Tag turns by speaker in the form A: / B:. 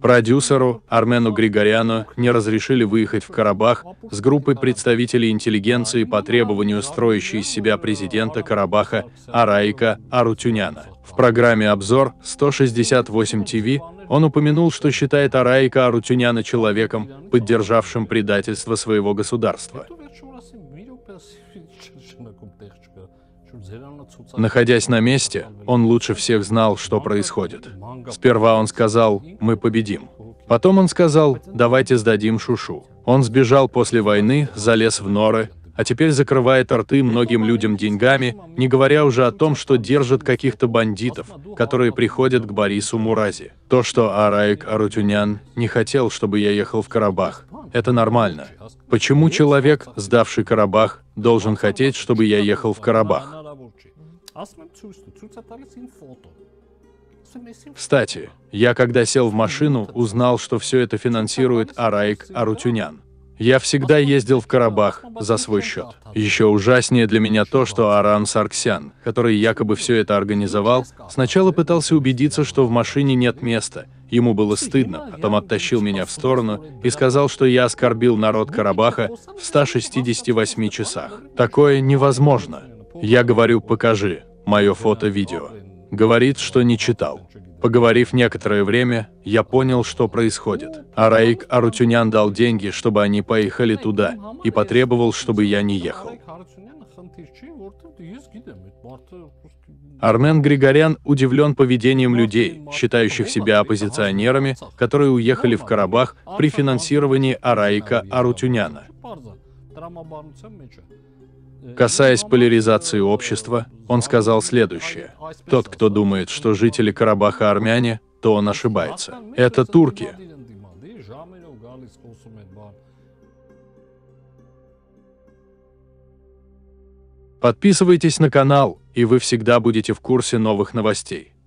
A: Продюсеру Армену Григоряну не разрешили выехать в Карабах с группой представителей интеллигенции по требованию строящей из себя президента Карабаха Араика Арутюняна. В программе «Обзор» 168 ТВ он упомянул, что считает Араика Арутюняна человеком, поддержавшим предательство своего государства. Находясь на месте, он лучше всех знал, что происходит. Сперва он сказал «Мы победим». Потом он сказал «Давайте сдадим Шушу». Он сбежал после войны, залез в норы, а теперь закрывает рты многим людям деньгами, не говоря уже о том, что держит каких-то бандитов, которые приходят к Борису Мурази. То, что Араик Арутюнян не хотел, чтобы я ехал в Карабах, это нормально. Почему человек, сдавший Карабах, должен хотеть, чтобы я ехал в Карабах? Кстати, я когда сел в машину, узнал, что все это типа, финансирует Араик Арутюнян. Я всегда ездил в Карабах за свой счет. Еще ужаснее для меня то, что Аран Сарксян, который якобы все это организовал, сначала пытался убедиться, что в машине нет места. Ему было стыдно, потом оттащил меня в сторону и сказал, что я оскорбил народ ну, Карабаха в 168 часах. Такое невозможно. Я говорю, покажи мое фото-видео. Говорит, что не читал. Поговорив некоторое время, я понял, что происходит. Араик Арутюнян дал деньги, чтобы они поехали туда, и потребовал, чтобы я не ехал. Армен Григорян удивлен поведением людей, считающих себя оппозиционерами, которые уехали в Карабах при финансировании Араика Арутюняна. Касаясь поляризации общества, он сказал следующее. «Тот, кто думает, что жители Карабаха армяне, то он ошибается. Это турки. Подписывайтесь на канал, и вы всегда будете в курсе новых новостей.